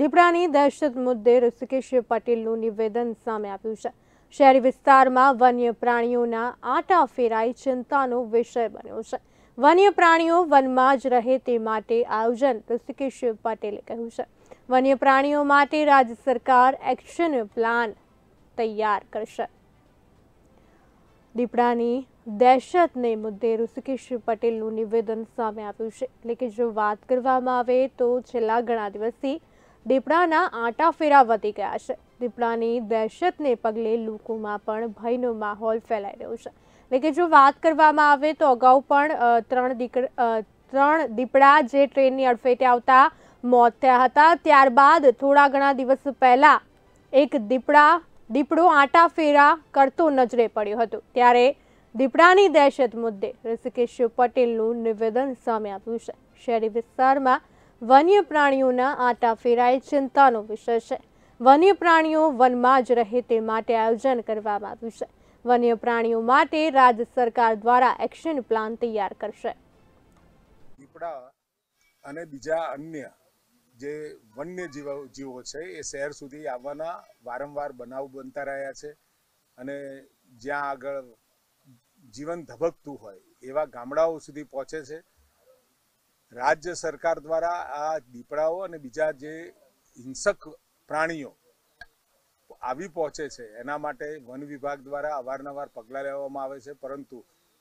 દીપડાની દહેશત મુદ્દે ઋષિકેશ પટેલનું નિવેદન સામે આવ્યું છે શહેરી વિસ્તારમાં વન્ય પ્રાણીઓના આટા ફેરાઈ ચિંતાનો વિષય બન્યો છે વન્ય પ્રાણીઓ વનમાં જ રહે તે માટે આયોજન ઋષિકેશ પટેલે કહ્યું છે વન્ય પ્રાણીઓ માટે રાજ્ય સરકાર એક્શન પ્લાન તૈયાર કરશે દીપડાની દહેશતને મુદ્દે ઋષિકેશ પટેલનું નિવેદન સામે આવ્યું છે એટલે કે જો વાત કરવામાં આવે તો છેલ્લા ઘણા દિવસથી દીપડાના આંટા ફેરા વધી ગયા છે દીપડાની દહેશતને પગલે લોકોમાં પણ ભયનો માહોલ ફેલાઈ રહ્યો છે એટલે કે જો વાત કરવામાં આવે તો અગાઉ પણ ત્રણ દીકરા ત્રણ દીપડા જે ટ્રેનની અડફેટે આવતા મોત થયા હતા ત્યારબાદ થોડા ઘણા દિવસ પહેલાં એક દીપડા દીપડો આંટા ફેરા કરતો નજરે પડ્યો હતો ત્યારે દીપડાની દહેશત મુદ્દે ઋષિકેશ પટેલનું નિવેદન સામે આપ્યું છે શહેરી વિસ્તારમાં વન્ય પ્રાણીઓના આંટા ફેરાય ચિંતાનો વિષય છે વન્ય પ્રાણીઓ વનમાં જ રહે તે માટે આયોજન કરવામાં આવ્યું છે વન્ય પ્રાણીઓ માટે રાજ્ય સરકાર દ્વારા એક્શન પ્લાન તૈયાર કરશે દીપડા અને બીજા અન્ય જે વન્ય જીવો છે એ શહેર સુધી આવવાના વારંવાર બનાવ બનતા રહ્યા છે અને જ્યાં આગળ જીવન ધબકતું હોય એવા ગામડાઓ સુધી પહોંચે છે રાજ્ય સરકાર દ્વારા આ દીપડાઓ અને બીજા જે હિંસક પ્રાણીઓ આવી પહોંચે છે એના માટે વન વિભાગ દ્વારા અવારનવાર પગલાં લેવામાં આવે છે પરંતુ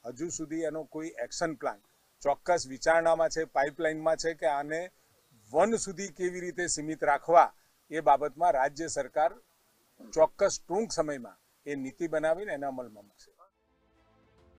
હજુ સુધી એનો કોઈ એક્શન પ્લાન ચોક્કસ વિચારણામાં છે પાઇપલાઇનમાં છે કે આને વન સુધી કેવી રીતે સીમિત રાખવા એ બાબતમાં રાજ્ય સરકાર ચોક્કસ ટૂંક સમયમાં એ નીતિ બનાવીને એના અમલમાં મૂકશે